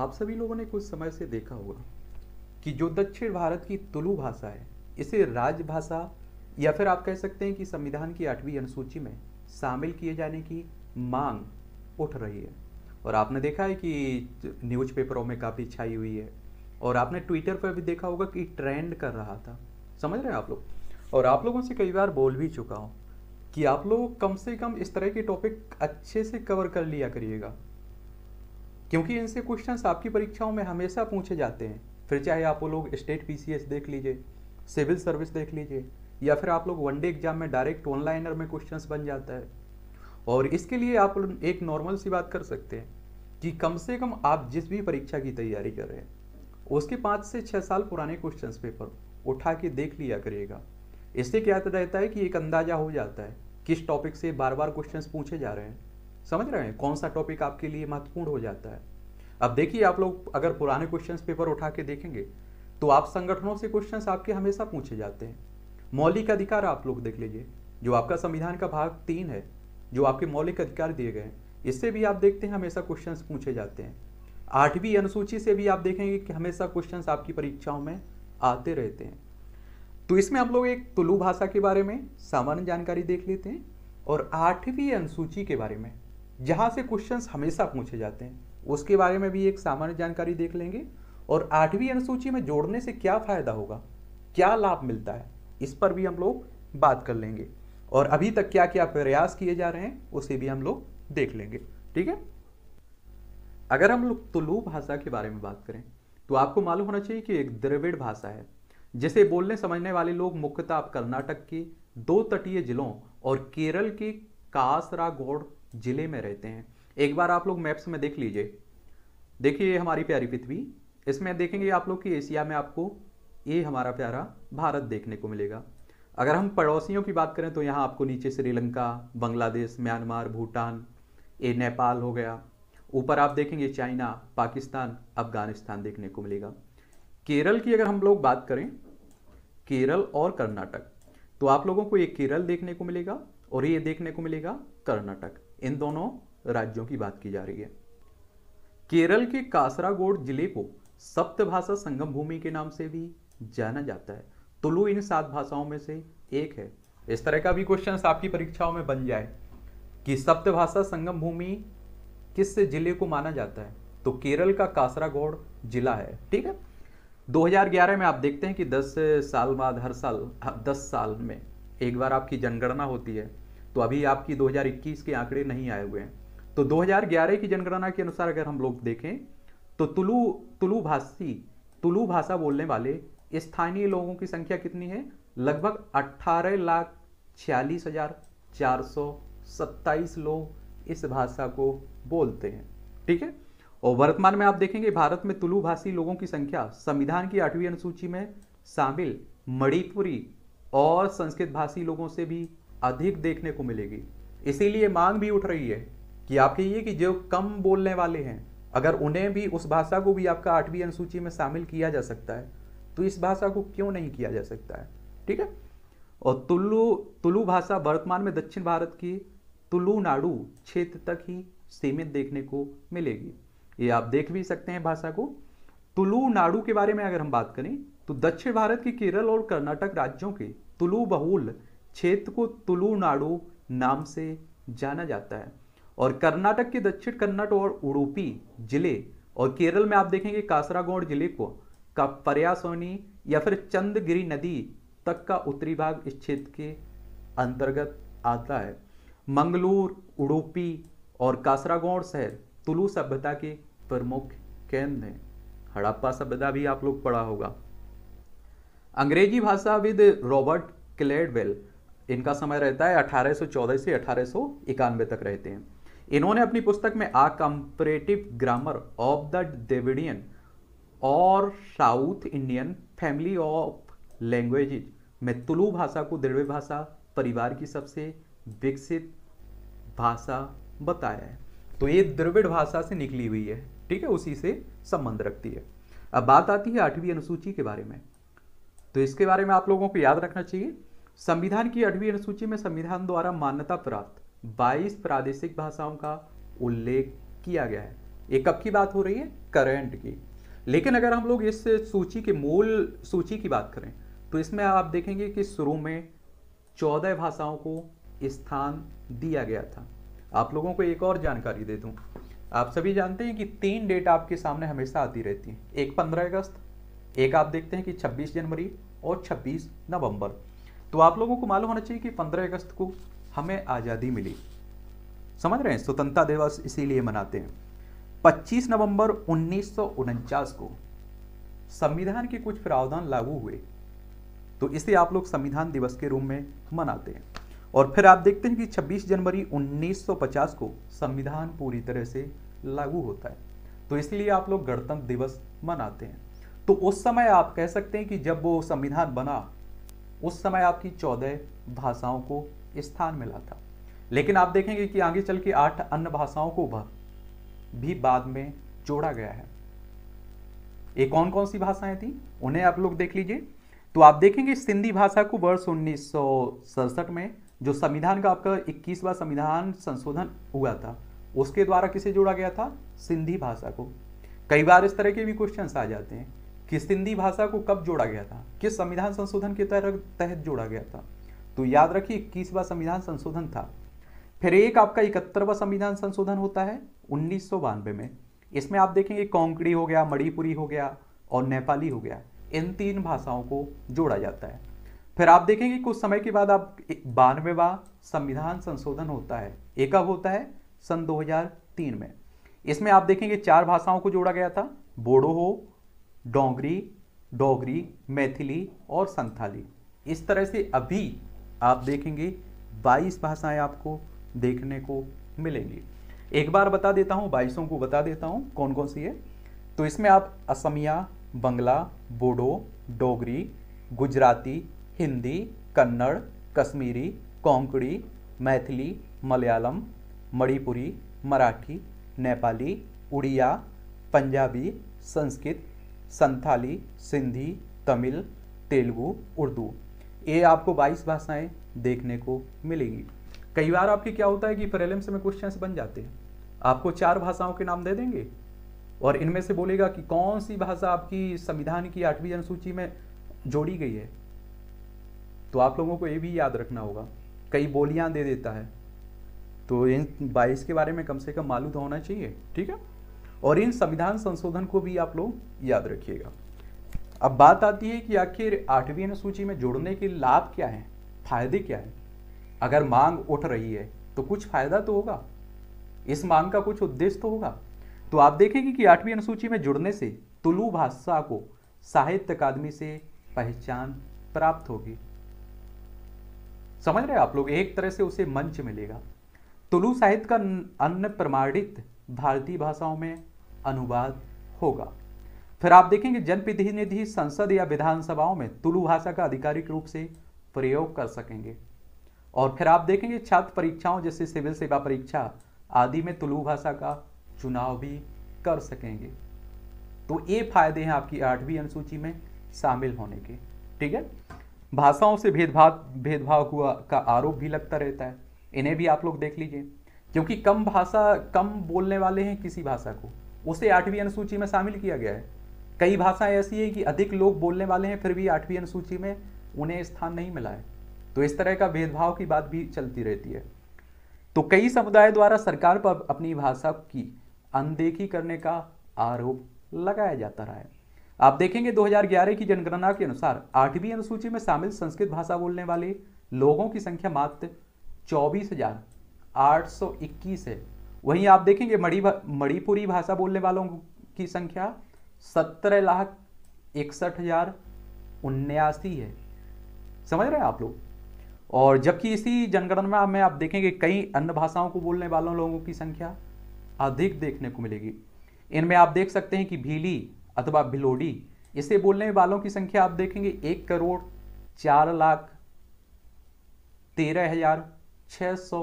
आप सभी लोगों ने कुछ समय से देखा होगा कि जो दक्षिण भारत की तुलु भाषा है इसे राजभाषा या फिर आप कह सकते हैं कि संविधान की आठवीं अनुसूची में शामिल किए जाने की मांग उठ रही है और आपने देखा है कि न्यूज़पेपरों में काफ़ी छाई हुई है और आपने ट्विटर पर भी देखा होगा कि ट्रेंड कर रहा था समझ रहे हैं आप लोग और आप लोगों से कई बार बोल भी चुका हूँ कि आप लोग कम से कम इस तरह के टॉपिक अच्छे से कवर कर लिया करिएगा क्योंकि इनसे क्वेश्चन आपकी परीक्षाओं में हमेशा पूछे जाते हैं फिर चाहे आप वो लोग स्टेट पी देख लीजिए सिविल सर्विस देख लीजिए या फिर आप लोग वनडे एग्जाम में डायरेक्ट ऑनलाइनर में क्वेश्चन बन जाता है और इसके लिए आप एक नॉर्मल सी बात कर सकते हैं कि कम से कम आप जिस भी परीक्षा की तैयारी कर रहे हैं उसके पाँच से छः साल पुराने क्वेश्चन पेपर उठा के देख लिया करिएगा इससे क्या रहता है कि एक अंदाज़ा हो जाता है किस टॉपिक से बार बार क्वेश्चंस पूछे जा रहे हैं समझ रहे हैं कौन सा टॉपिक आपके लिए महत्वपूर्ण हो जाता है अब देखिए आप लोग अगर पुराने क्वेश्चन पेपर उठा के देखेंगे तो आप संगठनों से क्वेश्चन आपके हमेशा पूछे जाते हैं मौलिक अधिकार आप लोग देख लीजिए जो आपका संविधान का भाग तीन है जो आपके मौलिक अधिकार दिए गए हैं इससे भी आप देखते हैं हमेशा क्वेश्चंस पूछे जाते हैं आठवीं अनुसूची से भी आप देखेंगे कि हमेशा क्वेश्चंस आपकी परीक्षाओं में आते रहते हैं तो इसमें हम लोग एक तुलु भाषा के बारे में सामान्य जानकारी देख लेते हैं और आठवीं अनुसूची के बारे में जहाँ से क्वेश्चंस हमेशा पूछे जाते हैं उसके बारे में भी एक सामान्य जानकारी देख लेंगे और आठवीं अनुसूची में जोड़ने से क्या फ़ायदा होगा क्या लाभ मिलता है इस पर भी हम लोग बात कर लेंगे और अभी तक क्या क्या प्रयास किए जा रहे हैं उसे भी हम लोग देख लेंगे ठीक है अगर हम लोग तुलू भाषा के बारे में बात करें तो आपको मालूम होना चाहिए कि एक द्रविड़ भाषा है जिसे बोलने समझने वाले लोग मुख्यतः कर्नाटक के दो तटीय जिलों और केरल के कासरागोड ज़िले में रहते हैं एक बार आप लोग मैप्स में देख लीजिए देखिए हमारी प्यारी पृथ्वी इसमें देखेंगे आप लोग कि एशिया में आपको ये हमारा प्यारा भारत देखने को मिलेगा अगर हम पड़ोसियों की बात करें तो यहाँ आपको नीचे श्रीलंका बांग्लादेश म्यांमार भूटान ये नेपाल हो गया ऊपर आप देखेंगे चाइना पाकिस्तान अफगानिस्तान देखने को मिलेगा केरल की अगर हम लोग बात करें केरल और कर्नाटक तो आप लोगों को ये केरल देखने को मिलेगा और ये देखने को मिलेगा कर्नाटक इन दोनों राज्यों की बात की जा रही है केरल के कासरागोड जिले को सप्तभाषा संगम भूमि के नाम से भी जाना जाता है तुलु इन सात भाषाओं में से एक है इस तरह का भी क्वेश्चन आपकी परीक्षाओं में बन जाए कि सप्तभाषा संगम भूमि किस जिले को माना जाता है तो केरल का कासरागोड जिला है ठीक है 2011 में आप देखते हैं कि 10 साल बाद हर साल 10 साल में एक बार आपकी जनगणना होती है तो अभी आपकी 2021 के आंकड़े नहीं आए हुए हैं तो 2011 की जनगणना के अनुसार अगर हम लोग देखें तो तुलु तुलु भाषी तुलु भाषा बोलने वाले स्थानीय लोगों की संख्या कितनी है लगभग अट्ठारह लाख छियालीस हजार चार सौ सत्ताईस लोग इस भाषा को बोलते हैं ठीक है और वर्तमान में आप देखेंगे भारत में तुलु भाषी लोगों की संख्या संविधान की आठवीं अनुसूची में शामिल मणिपुरी और संस्कृत भाषी लोगों से भी अधिक देखने को मिलेगी इसीलिए मांग भी उठ रही है कि आप कहिए कि जो कम बोलने वाले हैं अगर उन्हें भी उस भाषा को भी आपका आठवीं अनुसूची में शामिल किया जा सकता है तो इस भाषा को क्यों नहीं किया जा सकता है ठीक है और तुलु तुलु भाषा वर्तमान में दक्षिण भारत की तुलुनाडु क्षेत्र तक ही सीमित देखने को मिलेगी ये आप देख भी सकते हैं भाषा को तुलुनाडु के बारे में अगर हम बात करें तो दक्षिण भारत के केरल और कर्नाटक राज्यों के तुलु बहुल क्षेत्र को तुलुनाडु नाम से जाना जाता है और कर्नाटक के दक्षिण कन्नड़ और उडुपी जिले और केरल में आप देखेंगे कासरागौड़ जिले को का पर्यासोनी या फिर चंदगिरी नदी तक का उत्तरी भाग इस क्षेत्र के अंतर्गत आता है मंगलूर उडुपी और कासरागौड़ शहर तुलु सभ्यता के प्रमुख केंद्र हैं हड़प्पा सभ्यता भी आप लोग पढ़ा होगा अंग्रेजी भाषाविद रॉबर्ट क्लेडवेल इनका समय रहता है 1814 से अठारह तक रहते हैं इन्होंने अपनी पुस्तक में a comparative grammar of the Dravidian और South Indian family of languages में तुलु भाषा को द्रविड़ भाषा परिवार की सबसे विकसित भाषा बताया है तो ये द्रविड़ भाषा से निकली हुई है ठीक है उसी से संबंध रखती है अब बात आती है आठवीं अनुसूची के बारे में तो इसके बारे में आप लोगों को याद रखना चाहिए संविधान की आठवीं अनुसूची में संविधान द्वारा मान्यता प्राप्त 22 प्रादेशिक भाषाओं का उल्लेख किया गया है एक कब की बात हो रही है करंट की लेकिन अगर हम लोग इस सूची के मूल सूची की बात करें तो इसमें आप देखेंगे कि शुरू में चौदह भाषाओं को स्थान दिया गया था आप लोगों को एक और जानकारी दे दूं आप सभी जानते हैं कि तीन डेट आपके सामने हमेशा आती रहती है एक पंद्रह अगस्त एक आप देखते हैं कि छब्बीस जनवरी और छब्बीस नवंबर तो आप लोगों को मालूम होना चाहिए कि 15 अगस्त को हमें आज़ादी मिली समझ रहे हैं स्वतंत्रता दिवस इसीलिए मनाते हैं 25 नवंबर उन्नीस को संविधान के कुछ प्रावधान लागू हुए तो इसे आप लोग संविधान दिवस के रूप में मनाते हैं और फिर आप देखते हैं कि 26 जनवरी 1950 को संविधान पूरी तरह से लागू होता है तो इसलिए आप लोग गणतंत्र दिवस मनाते हैं तो उस समय आप कह सकते हैं कि जब वो संविधान बना उस समय आपकी चौदह भाषाओं को स्थान मिला था लेकिन आप देखेंगे कि आगे चल के आठ अन्य भाषाओं को भी बाद में जोड़ा गया है ये कौन कौन सी भाषाएं थी उन्हें आप लोग देख लीजिए तो आप देखेंगे सिंधी भाषा को वर्ष उन्नीस में जो संविधान का आपका इक्कीसवा संविधान संशोधन हुआ था उसके द्वारा किसे जोड़ा गया था सिंधी भाषा को कई बार इस तरह के भी क्वेश्चन आ जाते हैं कि सिंधी भाषा को कब जोड़ा गया था किस संविधान संशोधन के तहत जोड़ा गया था तो याद रखिए इक्कीसवा संविधान संशोधन था फिर एक आपका इकहत्तरवा संविधान संशोधन होता है उन्नीस में इसमें आप देखेंगे कोंकणी हो गया मणिपुरी हो गया और नेपाली हो गया इन तीन भाषाओं को जोड़ा जाता है फिर आप देखेंगे कुछ समय के बाद आप बानवेवा संविधान संशोधन होता है एक अब होता है सन 2003 में इसमें आप देखेंगे चार भाषाओं को जोड़ा गया था बोडो हो डोंगरी डोगरी मैथिली और संथाली इस तरह से अभी आप देखेंगे 22 भाषाएं आपको देखने को मिलेंगी एक बार बता देता हूँ बाईसों को बता देता हूँ कौन कौन सी है तो इसमें आप असमिया बंगला बोडो डोगरी गुजराती हिंदी कन्नड़ कश्मीरी कोंकणी मैथिली मलयालम मणिपुरी मराठी नेपाली उड़िया पंजाबी संस्कृत संथाली सिंधी तमिल तेलुगू उर्दू ये आपको 22 भाषाएं देखने को मिलेंगी कई बार आपकी क्या होता है कि प्रेलिम्स में क्वेश्चंस बन जाते हैं आपको चार भाषाओं के नाम दे देंगे और इनमें से बोलेगा कि कौन सी भाषा आपकी संविधान की आठवीं अनुसूची में जोड़ी गई है तो आप लोगों को ये भी याद रखना होगा कई बोलियां दे देता है तो इन बाईस के बारे में कम से कम मालूम तो होना चाहिए ठीक है और इन संविधान संशोधन को भी आप लोग याद रखिएगा अब बात आती है कि आखिर आठवीं अनुसूची में जोड़ने के लाभ क्या है फायदे क्या है अगर मांग उठ रही है तो कुछ फायदा तो होगा इस मांग का कुछ उद्देश्य तो होगा तो आप देखेंगे कि आठवीं अनुसूची में जुड़ने से तुलु भाषा को साहित्य अकादमी से पहचान प्राप्त होगी समझ रहे आप लोग एक तरह से उसे मंच मिलेगा तुलु साहित्य का अन्य प्रमाणित भारतीय भाषाओं में अनुवाद होगा फिर आप देखेंगे जनप्रतिनिधि संसद या विधानसभाओं में तुलु भाषा का आधिकारिक रूप से प्रयोग कर सकेंगे और फिर आप देखेंगे छात्र परीक्षाओं जैसे सिविल सेवा परीक्षा आदि में तुलु भाषा का चुनाव भी कर सकेंगे तो ये फायदे हैं आपकी आठवीं अनुसूची में शामिल होने के ठीक है भाषाओं से भेदभाव भेदभाव हुआ का आरोप भी लगता रहता है इन्हें भी आप लोग देख लीजिए क्योंकि कम भाषा कम बोलने वाले हैं किसी भाषा को उसे आठवीं अनुसूची में शामिल किया गया है कई भाषाएं ऐसी है कि अधिक लोग बोलने वाले हैं फिर भी आठवीं अनुसूची में उन्हें स्थान नहीं मिला है तो इस तरह का भेदभाव की बात भी चलती रहती है तो कई समुदाय द्वारा सरकार पर अपनी भाषा की अनदेखी करने का आरोप लगाया जाता रहा है आप देखेंगे 2011 की जनगणना के अनुसार आठवीं अनुसूची में शामिल संस्कृत भाषा बोलने वाले लोगों की संख्या मात्र चौबीस हजार आठ सौ इक्कीस है वहीं आप देखेंगे मणि मणिपुरी भाषा बोलने वालों की संख्या सत्रह लाख इकसठ हजार उन्यासी है समझ रहे हैं आप लोग और जबकि इसी जनगणना में आप देखेंगे कई अन्य भाषाओं को बोलने वालों लोगों की संख्या अधिक देखने को मिलेगी इनमें आप देख सकते हैं कि भीली अथवा भिलोडी इसे बोलने वालों की संख्या आप देखेंगे एक करोड़ चार लाख तेरह हजार छः सौ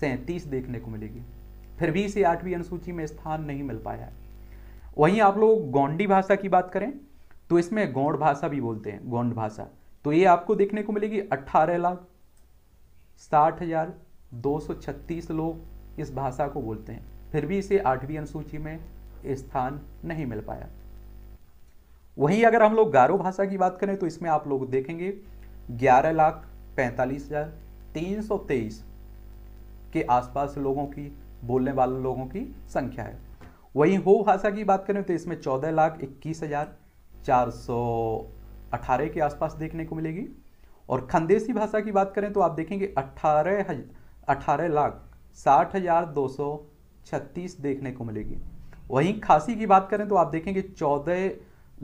सैंतीस देखने को मिलेगी फिर भी इसे आठवीं अनुसूची में स्थान नहीं मिल पाया है वहीं आप लोग गौंडी भाषा की बात करें तो इसमें गौंड भाषा भी बोलते हैं गौंड भाषा तो ये आपको देखने को मिलेगी अट्ठारह लाख साठ हजार दो सौ छत्तीस लोग इस भाषा को बोलते हैं फिर भी इसे आठवीं अनुसूची में स्थान नहीं मिल पाया वहीं अगर हम लोग गारो भाषा की बात करें तो इसमें आप लोग देखेंगे ग्यारह लाख पैंतालीस हजार तीन सौ तेईस के आसपास लोगों की बोलने वाले लोगों की संख्या है वहीं हो भाषा की बात करें तो इसमें चौदह लाख इक्कीस हज़ार चार सौ अठारह के आसपास देखने को मिलेगी और खंदेसी भाषा की बात करें तो आप देखेंगे अट्ठारह अठारह लाख साठ हज़ार दो सौ छत्तीस देखने को मिलेगी वहीं खासी की बात करें तो आप देखेंगे चौदह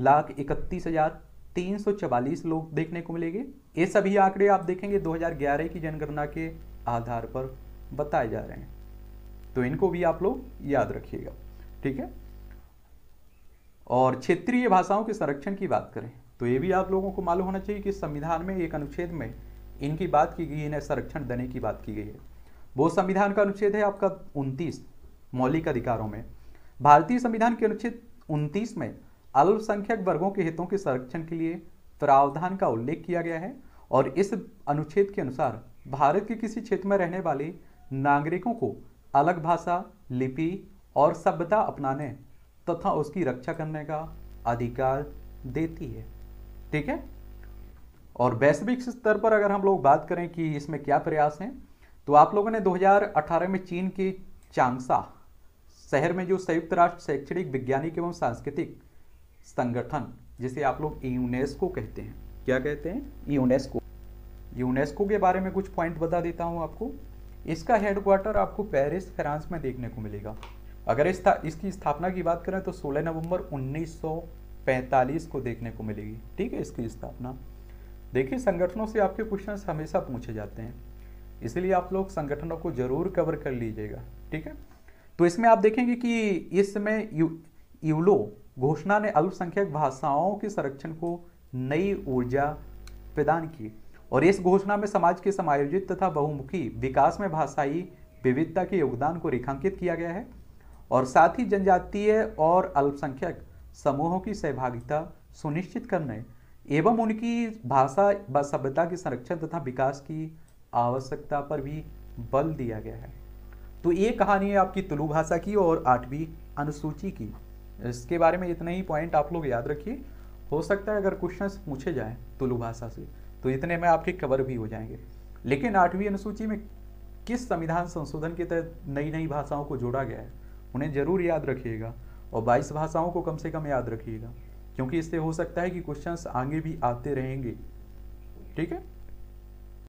लाख इकतीस हज़ार तीन सौ चवालीस लोग देखने को मिलेंगे ये सभी आंकड़े आप देखेंगे 2011 की जनगणना के आधार पर बताए जा रहे हैं तो इनको भी आप लोग याद रखिएगा ठीक है और क्षेत्रीय भाषाओं के संरक्षण की बात करें तो ये भी आप लोगों को मालूम होना चाहिए कि संविधान में एक अनुच्छेद में इनकी बात की गई इन्हें संरक्षण देने की बात की गई है वो संविधान का अनुच्छेद है आपका उनतीस मौलिक अधिकारों में भारतीय संविधान के अनुच्छेद उनतीस में अल्पसंख्यक वर्गों के हितों के संरक्षण के लिए प्रावधान का उल्लेख किया गया है और इस अनुच्छेद के अनुसार भारत के किसी क्षेत्र में रहने वाले नागरिकों को अलग भाषा लिपि और सभ्यता अपनाने तथा उसकी रक्षा करने का अधिकार देती है ठीक है और वैश्विक स्तर पर अगर हम लोग बात करें कि इसमें क्या प्रयास हैं तो आप लोगों ने 2018 में चीन के चांगसा शहर में जो संयुक्त राष्ट्र शैक्षणिक वैज्ञानिक एवं सांस्कृतिक संगठन जिसे आप लोग यूनेस्को कहते हैं क्या कहते हैं यूनेस्को यूनेस्को के बारे में कुछ पॉइंट बता देता हूं आपको इसका हेडक्वार्टर आपको पेरिस फ्रांस में देखने को मिलेगा अगर इस इसकी स्थापना की बात करें तो 16 नवंबर 1945 को देखने को मिलेगी ठीक है इसकी स्थापना देखिए संगठनों से आपके क्वेश्चन हमेशा पूछे जाते हैं इसलिए आप लोग संगठनों को जरूर कवर कर लीजिएगा ठीक है तो इसमें आप देखेंगे कि इसमें यूलो घोषणा ने अल्पसंख्यक भाषाओं के संरक्षण को नई ऊर्जा प्रदान की और इस घोषणा में समाज के समायोजित तथा बहुमुखी विकास में भाषाई विविधता के योगदान को रेखांकित किया गया है और साथ ही जनजातीय और अल्पसंख्यक समूहों की सहभागिता सुनिश्चित करने एवं उनकी भाषा व सभ्यता के संरक्षण तथा विकास की आवश्यकता पर भी बल दिया गया है तो ये कहानी है आपकी तुलु भाषा की और आठवीं अनुसूची की इसके बारे में इतने ही पॉइंट आप लोग याद रखिए हो सकता है अगर क्वेश्चन पूछे जाए तुलु भाषा से तो इतने में आपके कवर भी हो जाएंगे लेकिन आठवीं अनुसूची में किस संविधान संशोधन के तहत नई नई भाषाओं को जोड़ा गया है उन्हें जरूर याद रखिएगा और 22 भाषाओं को कम से कम याद रखिएगा क्योंकि इससे हो सकता है कि क्वेश्चंस आगे भी आते रहेंगे ठीक है